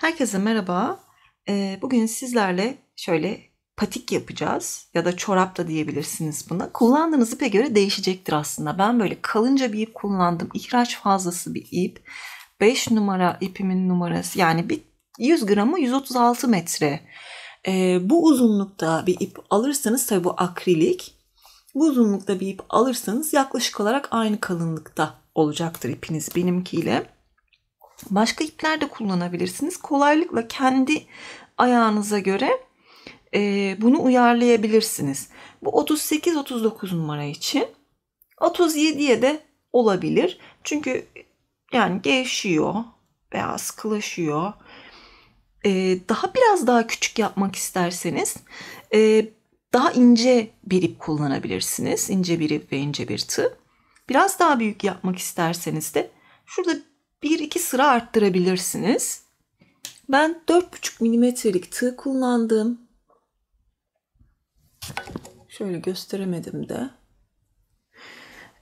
Herkese merhaba. Ee, bugün sizlerle şöyle patik yapacağız ya da çorap da diyebilirsiniz buna. Kullandığınız ipe göre değişecektir aslında. Ben böyle kalınca bir ip kullandım. İhraç fazlası bir ip. 5 numara ipimin numarası yani bir 100 gramı 136 metre. Ee, bu uzunlukta bir ip alırsanız tabi bu akrilik. Bu uzunlukta bir ip alırsanız yaklaşık olarak aynı kalınlıkta olacaktır ipiniz benimkiyle. Başka ipler de kullanabilirsiniz. Kolaylıkla kendi ayağınıza göre e, bunu uyarlayabilirsiniz. Bu 38-39 numara için 37'ye de olabilir. Çünkü yani gevşiyor veya sıkılaşıyor. E, daha biraz daha küçük yapmak isterseniz e, daha ince bir ip kullanabilirsiniz. İnce bir ip ve ince bir tığ. Biraz daha büyük yapmak isterseniz de şurada bir iki sıra arttırabilirsiniz. Ben 4,5 milimetrelik tığ kullandım. Şöyle gösteremedim de.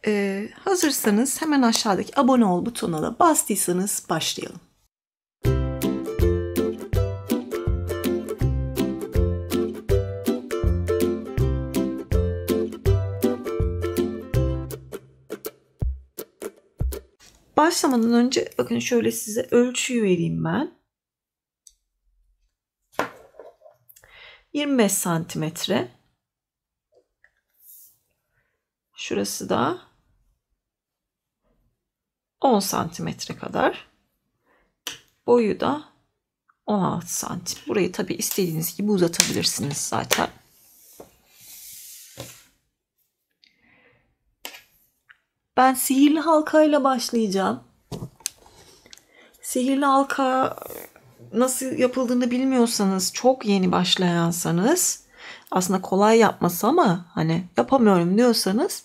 Ee, hazırsanız hemen aşağıdaki abone ol butonuna da bastıysanız başlayalım. başlamadan önce bakın şöyle size ölçüyü vereyim ben. 25 santimetre. Şurası da 10 santimetre kadar. Boyu da 16 santim. Burayı tabi istediğiniz gibi uzatabilirsiniz zaten. Ben sihirli halkayla başlayacağım. Sihirli halka nasıl yapıldığını bilmiyorsanız, çok yeni başlayansanız, aslında kolay yapması ama hani yapamıyorum diyorsanız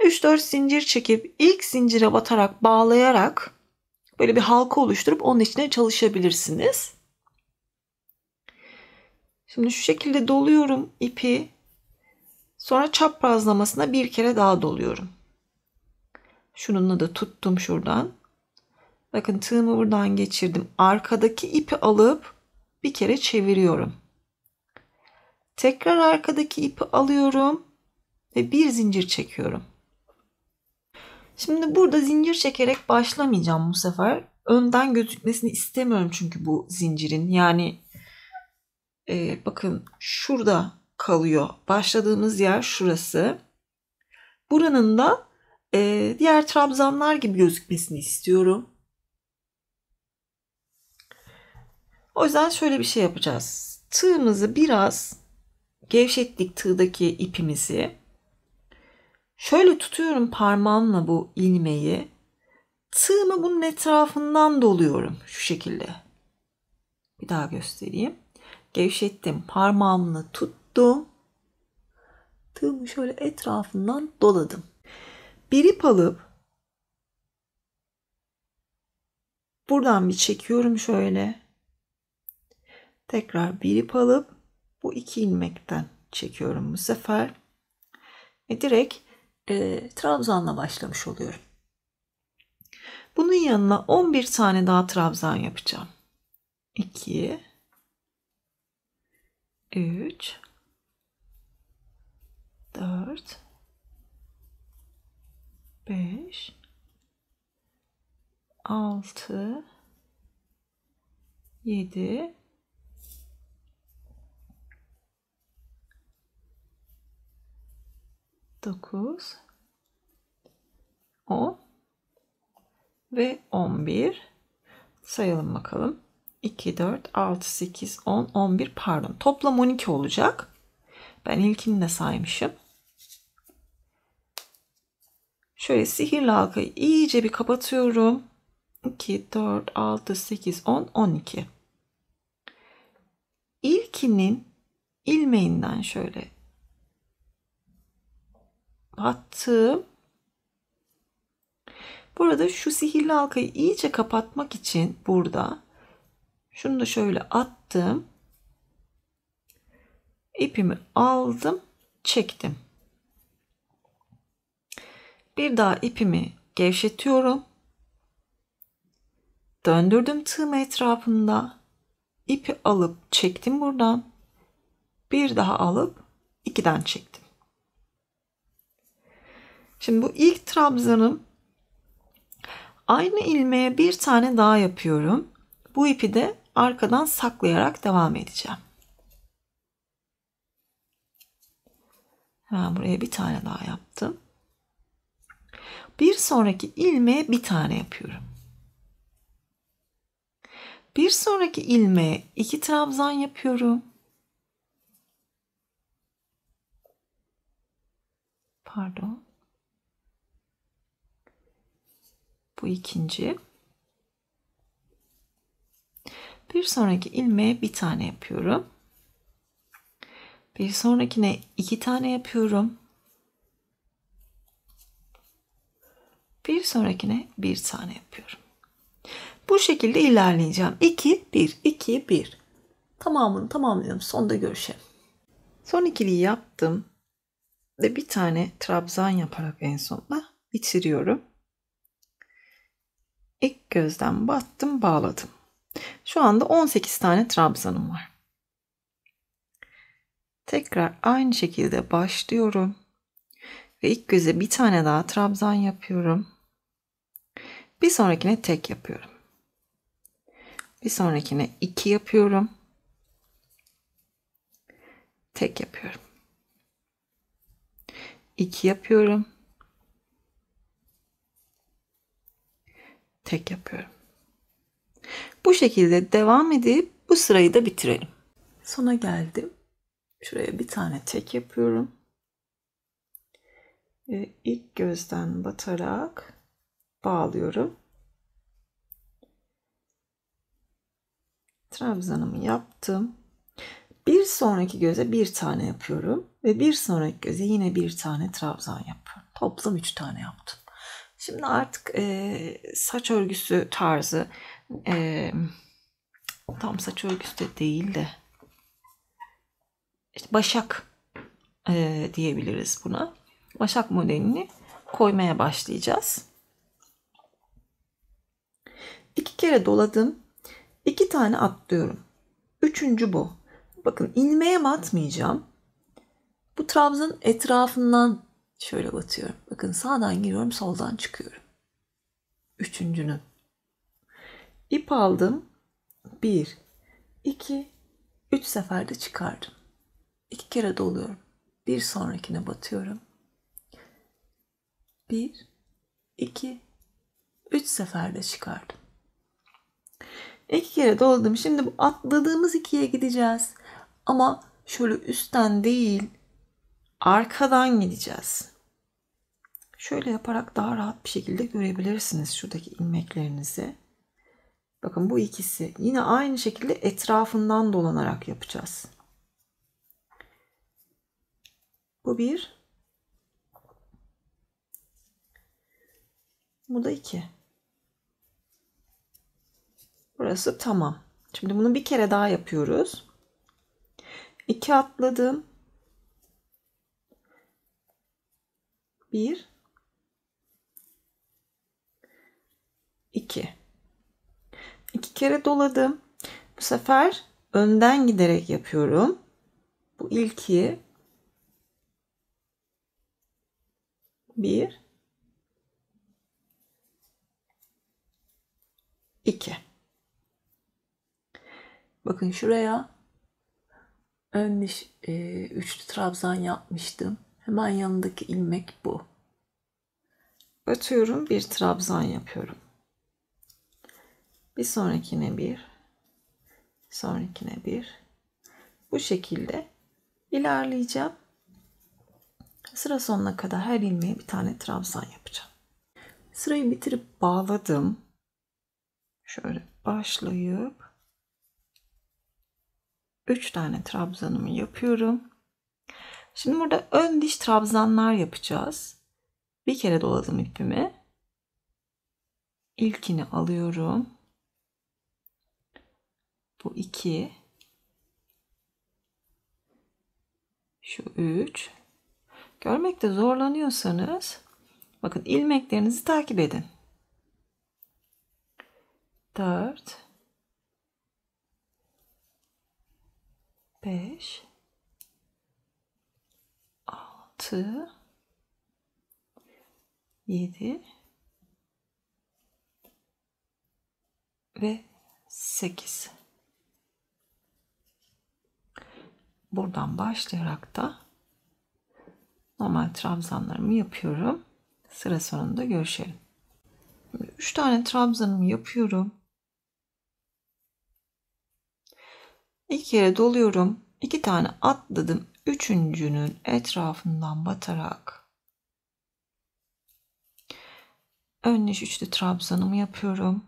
3-4 zincir çekip ilk zincire batarak bağlayarak böyle bir halka oluşturup onun içine çalışabilirsiniz. Şimdi şu şekilde doluyorum ipi. Sonra çaprazlamasına bir kere daha doluyorum. Şununla da tuttum şuradan. Bakın tığımı buradan geçirdim. Arkadaki ipi alıp bir kere çeviriyorum. Tekrar arkadaki ipi alıyorum ve bir zincir çekiyorum. Şimdi burada zincir çekerek başlamayacağım bu sefer. Önden gözükmesini istemiyorum çünkü bu zincirin. Yani e, bakın şurada kalıyor. Başladığımız yer şurası. Buranın da e, diğer trabzanlar gibi gözükmesini istiyorum. O yüzden şöyle bir şey yapacağız. Tığımızı biraz gevşettik tığdaki ipimizi. Şöyle tutuyorum parmağımla bu ilmeği. Tığımı bunun etrafından doluyorum şu şekilde. Bir daha göstereyim. Gevşettim. Parmağımla tuttum. Tığımı şöyle etrafından doladım bir ip alıp buradan bir çekiyorum şöyle. Tekrar bir ip alıp bu iki ilmekten çekiyorum bu sefer. Ve direkt e, trabzanla başlamış oluyorum. Bunun yanına 11 tane daha trabzan yapacağım. 2 3 4 5 6 7 9 10 ve 11 sayalım bakalım. 2 4 6 8 10 11 pardon. Toplam 12 olacak. Ben ilkini de saymışım. Şöyle sihirli halkayı iyice bir kapatıyorum. 2, 4, 6, 8, 10, 12. İlkinin ilmeğinden şöyle battığım Burada şu sihirli halkayı iyice kapatmak için burada şunu da şöyle attım. İpimi aldım, çektim. Bir daha ipimi gevşetiyorum. Döndürdüm tığım etrafında. İpi alıp çektim buradan. Bir daha alıp ikiden çektim. Şimdi bu ilk trabzanım aynı ilmeğe bir tane daha yapıyorum. Bu ipi de arkadan saklayarak devam edeceğim. Hemen buraya bir tane daha yaptım. Bir sonraki ilmeğe bir tane yapıyorum. Bir sonraki ilmeğe iki trabzan yapıyorum. Pardon. Bu ikinci. Bir sonraki ilmeğe bir tane yapıyorum. Bir sonrakine iki tane yapıyorum. Bir sonrakine bir tane yapıyorum. Bu şekilde ilerleyeceğim. 2, 1, 2, 1. Tamamını tamamlıyorum. Sonda görüşelim. Son ikiliyi yaptım. Ve bir tane trabzan yaparak en sonunda bitiriyorum. İlk gözden battım, bağladım. Şu anda 18 tane trabzanım var. Tekrar aynı şekilde başlıyorum. Ve ilk göze bir tane daha trabzan yapıyorum. Bir sonrakine tek yapıyorum. Bir sonrakine iki yapıyorum. Tek yapıyorum. İki yapıyorum. Tek yapıyorum. Bu şekilde devam edip bu sırayı da bitirelim. Sona geldim. Şuraya bir tane tek yapıyorum. Ve ilk gözden batarak bağlıyorum. Trabzanımı yaptım. Bir sonraki göze bir tane yapıyorum ve bir sonraki göze yine bir tane trabzan yapıyorum. Toplam üç tane yaptım. Şimdi artık e, saç örgüsü tarzı e, tam saç örgüsü de değil de işte başak e, diyebiliriz buna. Başak modelini koymaya başlayacağız. İki kere doladım. İki tane atlıyorum. Üçüncü bu. Bakın ilmeğe atmayacağım? Bu trabzın etrafından şöyle batıyorum. Bakın sağdan giriyorum, soldan çıkıyorum. Üçüncünün. İp aldım. Bir, iki, üç seferde çıkardım. İki kere doluyorum. Bir sonrakine batıyorum. Bir, iki, üç seferde çıkardım. İki kere doladım. Şimdi bu atladığımız ikiye gideceğiz. Ama şöyle üstten değil arkadan gideceğiz. Şöyle yaparak daha rahat bir şekilde görebilirsiniz şuradaki ilmeklerinizi. Bakın bu ikisi. Yine aynı şekilde etrafından dolanarak yapacağız. Bu bir. Bu da iki. Burası tamam. Şimdi bunu bir kere daha yapıyoruz. 2 atladım. 1 2 2 kere doladım. Bu sefer önden giderek yapıyorum. Bu ilki 1 2 Bakın şuraya ön diş e, üçlü trabzan yapmıştım. Hemen yanındaki ilmek bu. Ötüyorum bir trabzan yapıyorum. Bir sonrakine bir, sonrakine bir. Bu şekilde ilerleyeceğim. Sıra sonuna kadar her ilmeğe bir tane trabzan yapacağım. Sırayı bitirip bağladım. Şöyle başlayıp 3 tane trabzanımı yapıyorum. Şimdi burada ön diş trabzanlar yapacağız. Bir kere doladım ipimi. İlkini alıyorum. Bu 2. Şu 3. Görmekte zorlanıyorsanız bakın ilmeklerinizi takip edin. 4 5 6 7 ve 8 buradan başlayarak da normal trabzanlarımı yapıyorum sıra sonunda görüşelim 3 tane trabzanımı yapıyorum İlk yere doluyorum. İki tane atladım. Üçüncünün etrafından batarak önleş üçlü trabzanımı yapıyorum.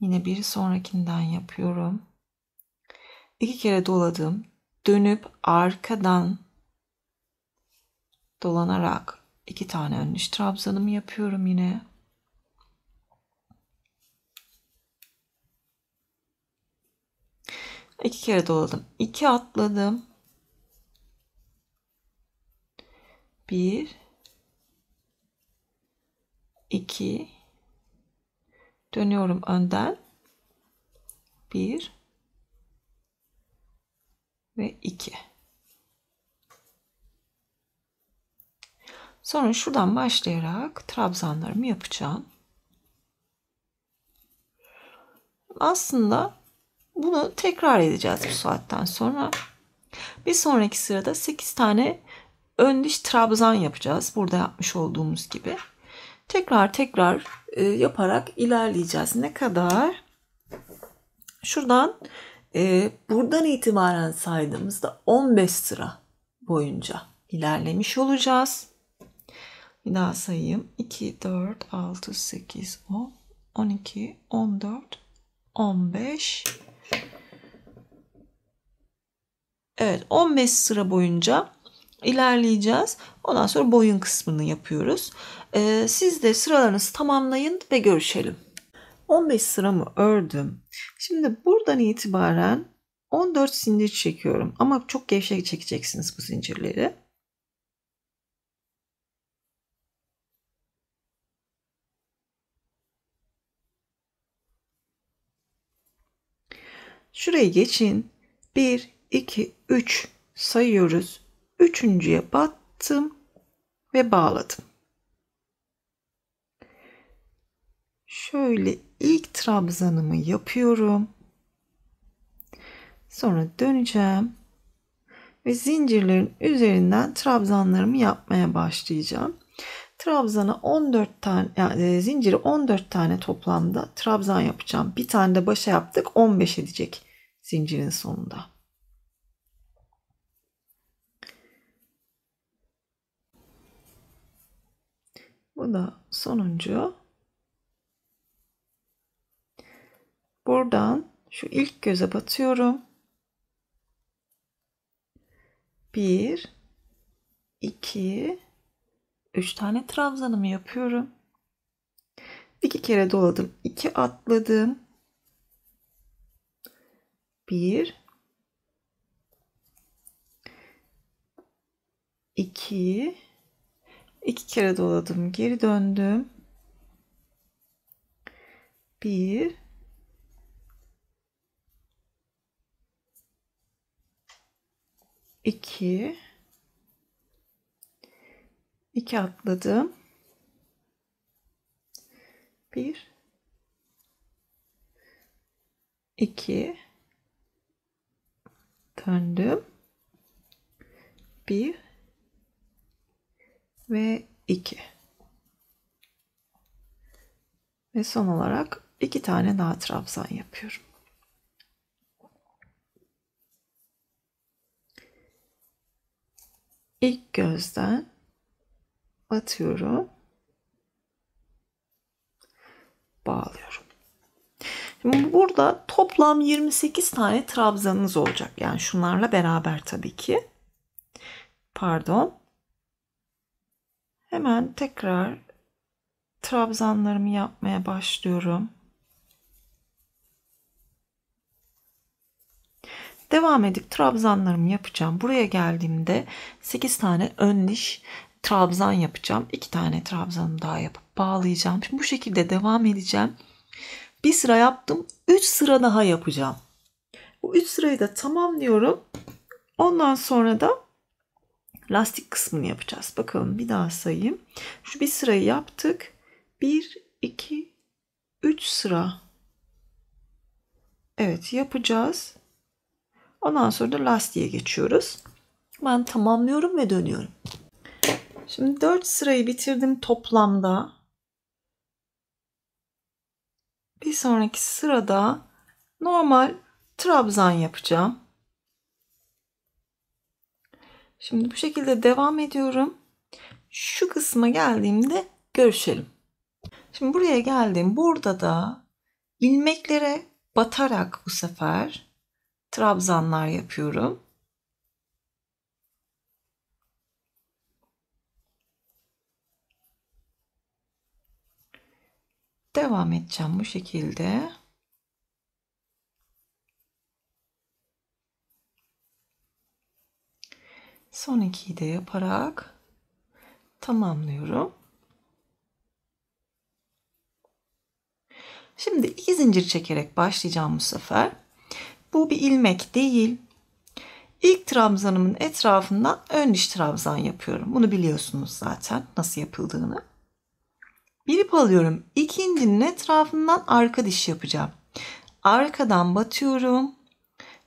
Yine bir sonrakinden yapıyorum. İki kere doladım. Dönüp arkadan dolanarak iki tane önlüş trabzanımı yapıyorum yine. İki kere doladım. İki atladım. Bir. iki. Dönüyorum önden. Bir. Ve iki. Sonra şuradan başlayarak trabzanlarımı yapacağım. Aslında bunu tekrar edeceğiz bu saatten sonra. Bir sonraki sırada 8 tane ön diş trabzan yapacağız. Burada yapmış olduğumuz gibi. Tekrar tekrar e, yaparak ilerleyeceğiz. Ne kadar? Şuradan e, buradan itibaren saydığımızda 15 sıra boyunca ilerlemiş olacağız. Bir daha sayayım. 2, 4, 6, 8, 10, 12, 14, 15, Evet 15 sıra boyunca ilerleyeceğiz. Ondan sonra boyun kısmını yapıyoruz. Ee, siz de sıralarınızı tamamlayın ve görüşelim. 15 sıramı ördüm. Şimdi buradan itibaren 14 zincir çekiyorum. Ama çok gevşek çekeceksiniz bu zincirleri. Şuraya geçin. 1, 2, 3 sayıyoruz. Üçüncüye battım ve bağladım. Şöyle ilk trabzanımı yapıyorum. Sonra döneceğim ve zincirlerin üzerinden trabzanlarımı yapmaya başlayacağım. Trabzana 14 tane yani e, zinciri 14 tane toplamda trabzan yapacağım. Bir tane de başa yaptık 15 edecek zincirin sonunda. Bu da sonuncu. Buradan şu ilk göze batıyorum. 1 2 3 tane trabzanımı yapıyorum. 2 kere doladım. 2 atladım. 1 2 İki kere doladım. Geri döndüm. Bir. iki, iki atladım. Bir. iki, Döndüm. Bir ve 2. Ve son olarak iki tane daha trabzan yapıyorum. İlk gözden batıyorum. Bağlıyorum. Şimdi burada toplam 28 tane trabzanınız olacak. Yani şunlarla beraber tabii ki. Pardon. Hemen tekrar trabzanlarımı yapmaya başlıyorum. Devam edip trabzanlarımı yapacağım. Buraya geldiğimde 8 tane ön diş trabzan yapacağım. 2 tane trabzanım daha yapıp bağlayacağım. Şimdi bu şekilde devam edeceğim. Bir sıra yaptım. 3 sıra daha yapacağım. Bu 3 sırayı da tamamlıyorum. Ondan sonra da lastik kısmını yapacağız. Bakalım bir daha sayayım. Şu bir sırayı yaptık. 1, 2, 3 sıra. Evet yapacağız. Ondan sonra da lastiğe geçiyoruz. Ben tamamlıyorum ve dönüyorum. Şimdi 4 sırayı bitirdim toplamda. Bir sonraki sırada normal trabzan yapacağım. Şimdi bu şekilde devam ediyorum. Şu kısma geldiğimde görüşelim. Şimdi buraya geldim. Burada da ilmeklere batarak bu sefer trabzanlar yapıyorum. Devam edeceğim bu şekilde. Son ikiyi de yaparak tamamlıyorum. Şimdi iki zincir çekerek başlayacağım bu sefer. Bu bir ilmek değil. İlk trabzanımın etrafından ön diş trabzan yapıyorum. Bunu biliyorsunuz zaten nasıl yapıldığını. Bir ip alıyorum. İkincinin etrafından arka diş yapacağım. Arkadan batıyorum.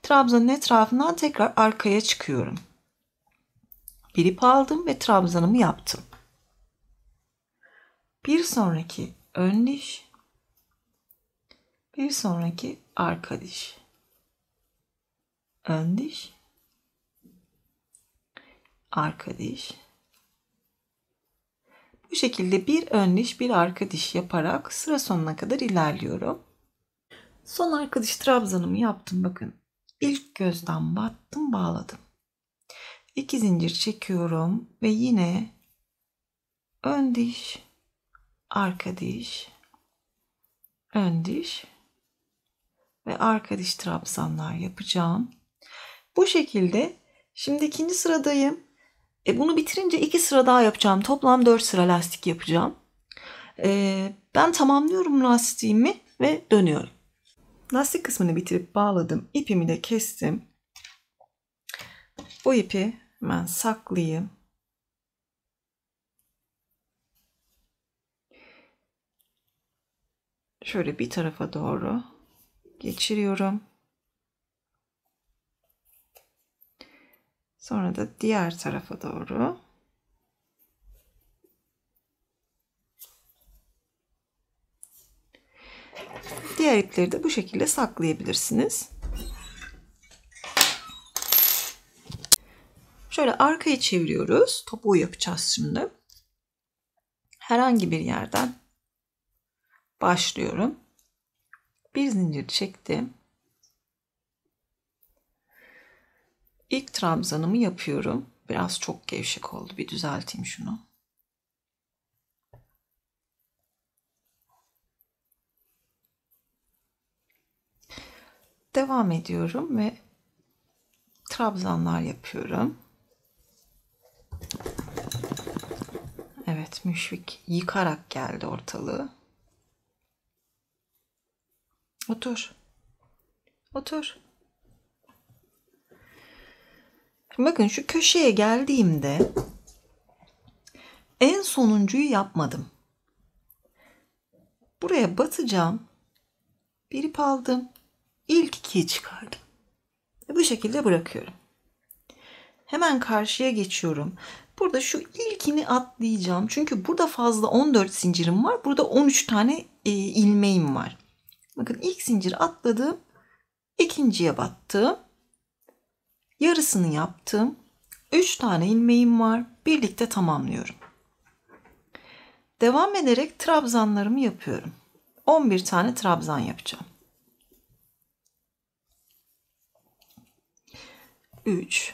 Trabzanın etrafından tekrar arkaya çıkıyorum bir aldım ve trabzanımı yaptım. Bir sonraki ön diş, bir sonraki arka diş. Ön diş, arka diş. Bu şekilde bir ön diş, bir arka diş yaparak sıra sonuna kadar ilerliyorum. Son arka diş trabzanımı yaptım bakın. İlk gözden battım, bağladım. 2 zincir çekiyorum ve yine ön diş, arka diş, ön diş ve arka diş trabzanlar yapacağım. Bu şekilde şimdi ikinci sıradayım. E bunu bitirince iki sıra daha yapacağım. Toplam dört sıra lastik yapacağım. E, ben tamamlıyorum lastiğimi ve dönüyorum. Lastik kısmını bitirip bağladım. İpimi de kestim. Bu ipi Hemen saklayayım. Şöyle bir tarafa doğru geçiriyorum. Sonra da diğer tarafa doğru. Diğer ipleri de bu şekilde saklayabilirsiniz. Şöyle arkaya çeviriyoruz. Topuğu yapacağız şimdi. Herhangi bir yerden başlıyorum. Bir zincir çektim. İlk trabzanımı yapıyorum. Biraz çok gevşek oldu. Bir düzelteyim şunu. Devam ediyorum ve trabzanlar yapıyorum. Evet Müşfik yıkarak geldi ortalığı. Otur. Otur. Bakın şu köşeye geldiğimde en sonuncuyu yapmadım. Buraya batacağım. Bir ip aldım. İlk ikiyi çıkardım. Bu şekilde bırakıyorum. Hemen karşıya geçiyorum. Burada şu ilkini atlayacağım. Çünkü burada fazla 14 zincirim var. Burada 13 tane e, ilmeğim var. Bakın ilk zinciri atladım. ikinciye battım. Yarısını yaptım. 3 tane ilmeğim var. Birlikte tamamlıyorum. Devam ederek trabzanlarımı yapıyorum. 11 tane trabzan yapacağım. 3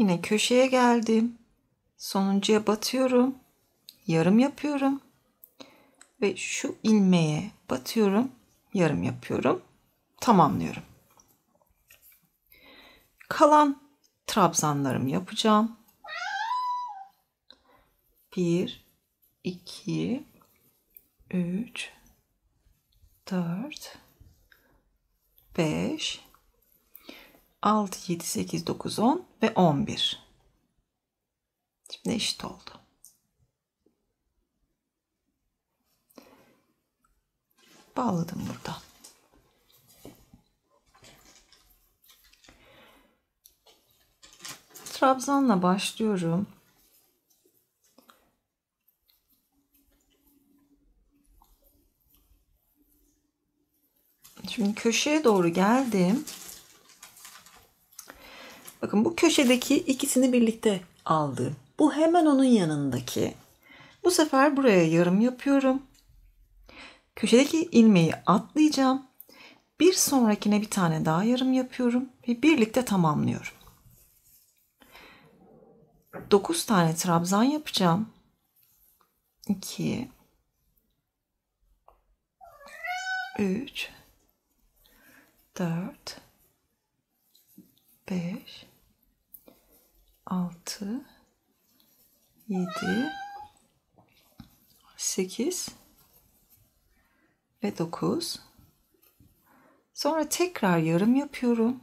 Yine köşeye geldim. Sonuncuya batıyorum. Yarım yapıyorum. Ve şu ilmeğe batıyorum. Yarım yapıyorum. Tamamlıyorum. Kalan trabzanlarımı yapacağım. 1 2 3 4 5 6 7 8 9 10 ve 11. Şimdi eşit oldu. Bağladım burada. Trabzanla başlıyorum. Şimdi köşeye doğru geldim. Bakın bu köşedeki ikisini birlikte aldı. Bu hemen onun yanındaki. Bu sefer buraya yarım yapıyorum. Köşedeki ilmeği atlayacağım. Bir sonrakine bir tane daha yarım yapıyorum ve birlikte tamamlıyorum. 9 tane trabzan yapacağım. 2 3 4 5 6 7 8 ve 9 sonra tekrar yarım yapıyorum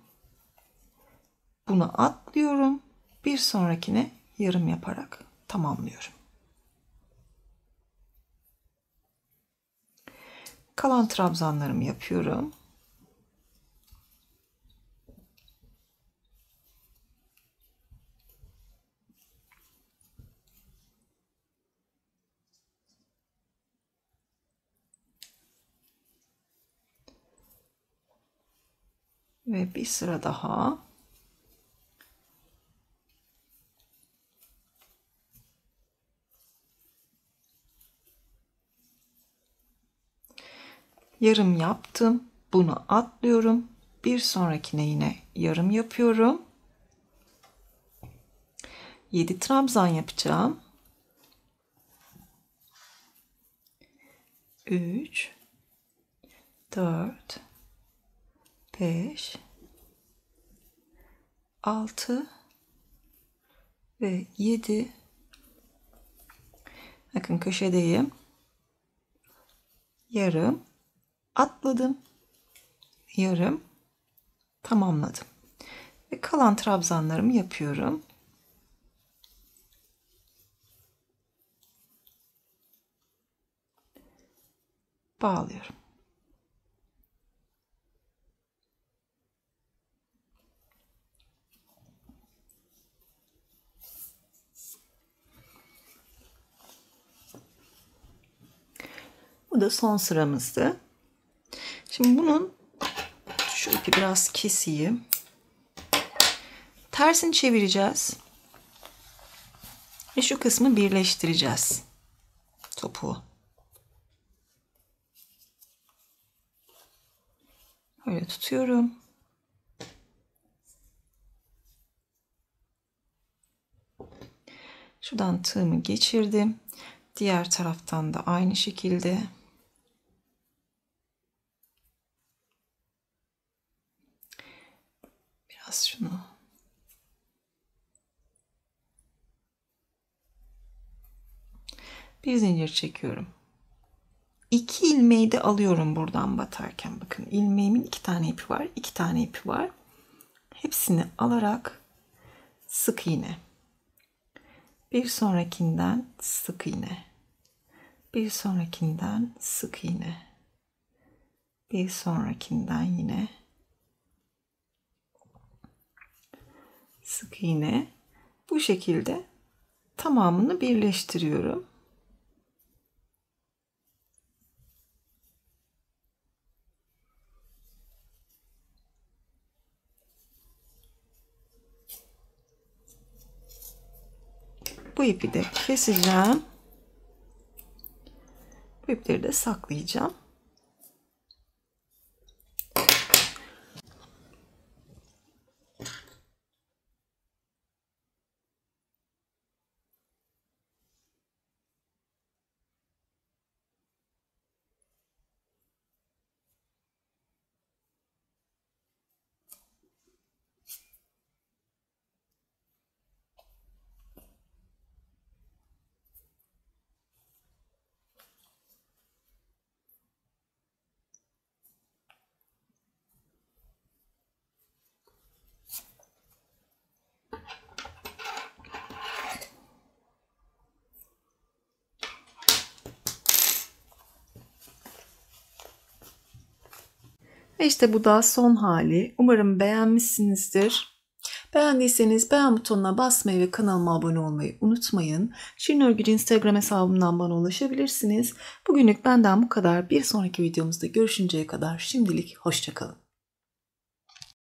bunu atlıyorum bir sonrakine yarım yaparak tamamlıyorum kalan trabzanlarımı yapıyorum ve bir sıra daha yarım yaptım bunu atlıyorum bir sonrakine yine yarım yapıyorum 7 trabzan yapacağım 3 4 5 6 ve 7 bakın köşedeyim yarım atladım yarım tamamladım ve kalan trabzanlarımı yapıyorum bağlıyorum Bu da son sıramızdı. Şimdi bunun şu ipi biraz keseyim. Tersini çevireceğiz. Ve şu kısmı birleştireceğiz. Topuğu. Böyle tutuyorum. Şuradan tığımı geçirdim. Diğer taraftan da aynı şekilde biraz şunu. Bir zincir çekiyorum. İki ilmeği de alıyorum buradan batarken. Bakın ilmeğimin iki tane ipi var. iki tane ipi var. Hepsini alarak sık iğne. Bir sonrakinden sık iğne. Bir sonrakinden sık iğne. Bir sonrakinden yine sık iğne bu şekilde tamamını birleştiriyorum. Bu ipi de keseceğim. Bu ipleri de saklayacağım. Ve işte bu da son hali. Umarım beğenmişsinizdir. Beğendiyseniz beğen butonuna basmayı ve kanalıma abone olmayı unutmayın. Şirin Örgücü Instagram hesabımdan bana ulaşabilirsiniz. Bugünlük benden bu kadar. Bir sonraki videomuzda görüşünceye kadar şimdilik hoşçakalın.